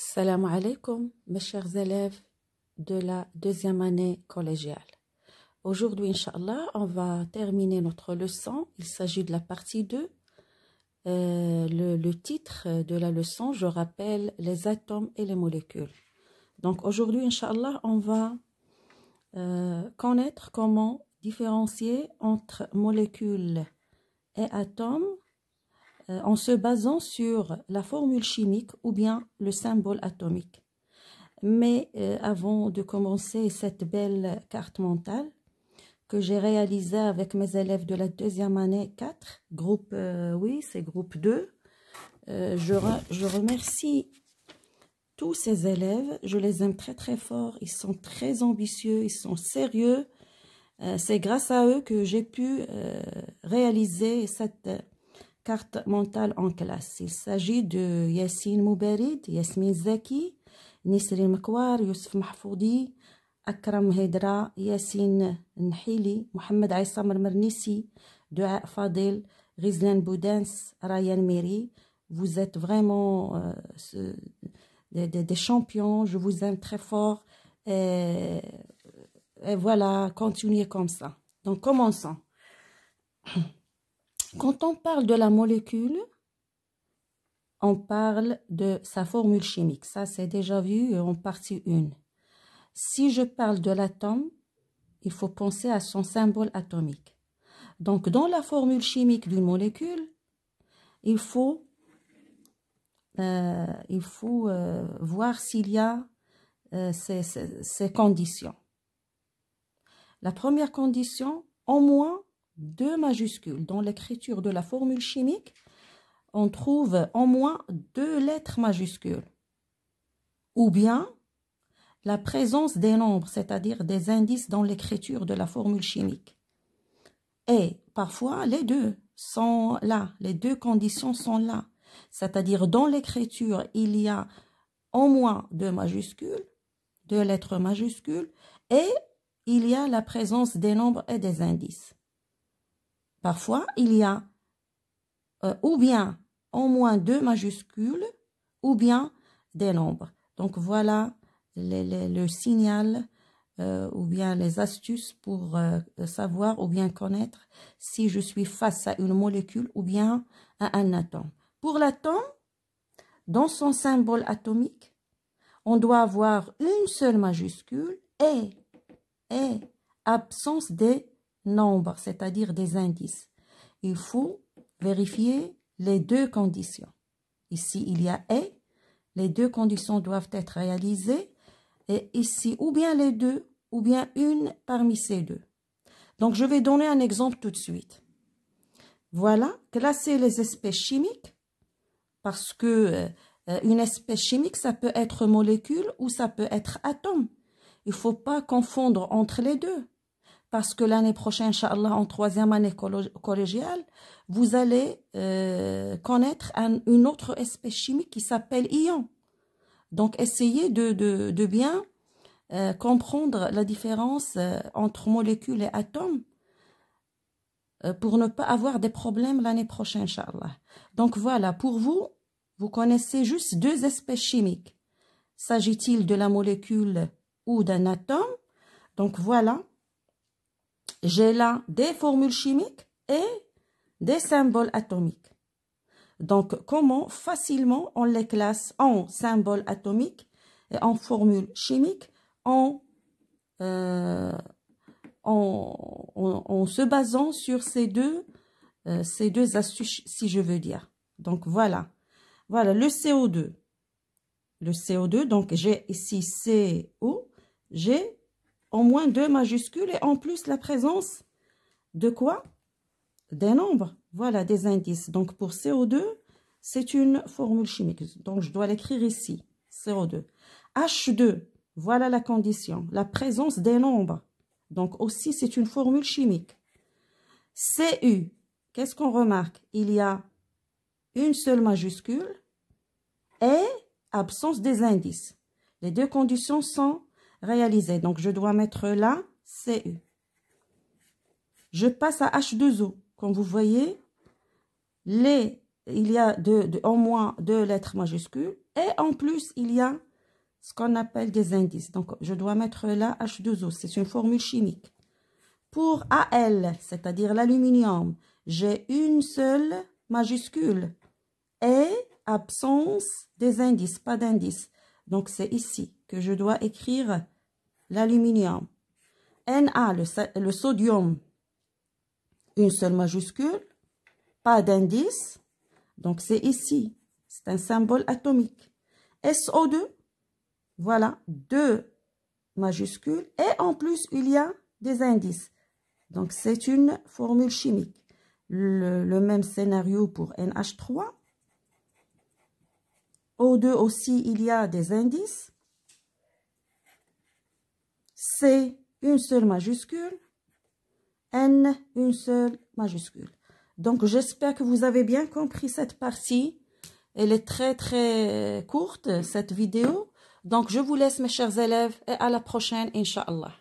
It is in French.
Salam alaikum, mes chers élèves de la deuxième année collégiale. Aujourd'hui, Inch'Allah, on va terminer notre leçon. Il s'agit de la partie 2. Euh, le, titre de la leçon, je rappelle, les atomes et les molécules. Donc aujourd'hui, Inch'Allah, on va euh, connaître comment différencier entre molécules et atomes euh, en se basant sur la formule chimique ou bien le symbole atomique. Mais euh, avant de commencer cette belle carte mentale que j'ai réalisée avec mes élèves de la deuxième année 4, groupe, euh, oui, c'est groupe 2, je, je remercie tous ces élèves, je les aime très très fort, ils sont très ambitieux, ils sont sérieux. c'est grâce à eux que j'ai pu réaliser cette carte mentale en classe. Il s'agit de Yassine Moubarid, Yasmine Zaki, Nisri Makwar Youssef Mahfoudi, Akram Hedra, Yassine Nhili, Mohamed Aïssam Mernissi, Dua Fadel, Rizlan Boudens, Ryan Meri. Vous êtes vraiment euh, des, champions. Je vous aime très fort. et voilà, continuez comme ça. Donc, commençons. Quand on parle de la molécule, on parle de sa formule chimique. Ça, c'est déjà vu en partie 1. Si je parle de l'atome, il faut penser à son symbole atomique. Donc, dans la formule chimique d'une molécule, il faut, euh, euh, voir s'il y a euh, ces conditions. La première condition, au moins, deux majuscules. Dans l'écriture de la formule chimique, on trouve au moins deux lettres majuscules. Ou bien la présence des nombres, c'est-à-dire des indices dans l'écriture de la formule chimique. Et parfois, les deux sont là, les deux conditions sont là. C'est-à-dire, dans l'écriture, il y a au moins deux majuscules, deux lettres majuscules, et il y a la présence des nombres et des indices. Parfois, il y a euh, ou bien au moins deux majuscules ou bien des nombres. Donc voilà le signal euh, ou bien les astuces pour euh, savoir ou bien connaître si je suis face à une molécule ou bien à un atome. Pour l'atome, dans son symbole atomique, on doit avoir une seule majuscule et, et absence des nombre, c'est-à-dire des indices. Il faut vérifier les deux conditions. Ici, il y a « et ». Les deux conditions doivent être réalisées. Et ici, ou bien les deux, ou bien une parmi ces deux. Donc, je vais donner un exemple tout de suite. Voilà, classer les espèces chimiques parce que euh, une espèce chimique, ça peut être molécule ou ça peut être atome. Il ne faut pas confondre entre les deux parce que l'année prochaine, Inch'Allah, en troisième année collégiale, vous allez euh, connaître une autre espèce chimique qui s'appelle ion. Donc, essayez de, bien euh, comprendre la différence euh, entre molécules et atomes pour ne pas avoir des problèmes l'année prochaine, Inch'Allah. Donc, voilà, pour vous, vous connaissez juste deux espèces chimiques. S'agit-il de la molécule ou d'un atome Donc, voilà j'ai là des formules chimiques et des symboles atomiques. Donc, comment facilement on les classe en symboles atomiques et en formules chimiques en, euh, en, se basant sur ces deux, euh, ces deux astuces, si je veux dire. Donc, voilà. Voilà, le CO2. Le CO2, donc j'ai ici CO, j'ai au moins deux majuscules et en plus la présence de quoi Des nombres, voilà, des indices. Donc pour CO2, c'est une formule chimique. Donc je dois l'écrire ici, CO2. H2, voilà la condition, la présence des nombres. Donc aussi, c'est une formule chimique. CU, qu'est-ce qu'on remarque Il y a une seule majuscule et absence des indices. Les deux conditions sont réaliser Donc, je dois mettre là C Je passe à H2O. Comme vous voyez, les, il y a de, au moins deux lettres majuscules. Et en plus, il y a ce qu'on appelle des indices. Donc, je dois mettre là H2O. C'est une formule chimique. Pour AL, c'est-à-dire l'aluminium, j'ai une seule majuscule et absence des indices, pas d'indices. Donc, c'est ici que je dois écrire l'aluminium. Na, le, sodium, une seule majuscule, pas d'indice, donc c'est ici, c'est un symbole atomique. SO2, voilà, deux majuscules, et en plus, il y a des indices. Donc c'est une formule chimique. Le, le, même scénario pour NH3. O2 aussi, il y a des indices. C une seule majuscule, N une seule majuscule. Donc, j'espère que vous avez bien compris cette partie. Elle est très, très courte, cette vidéo. Donc, je vous laisse, mes chers élèves, et à la prochaine, inshallah.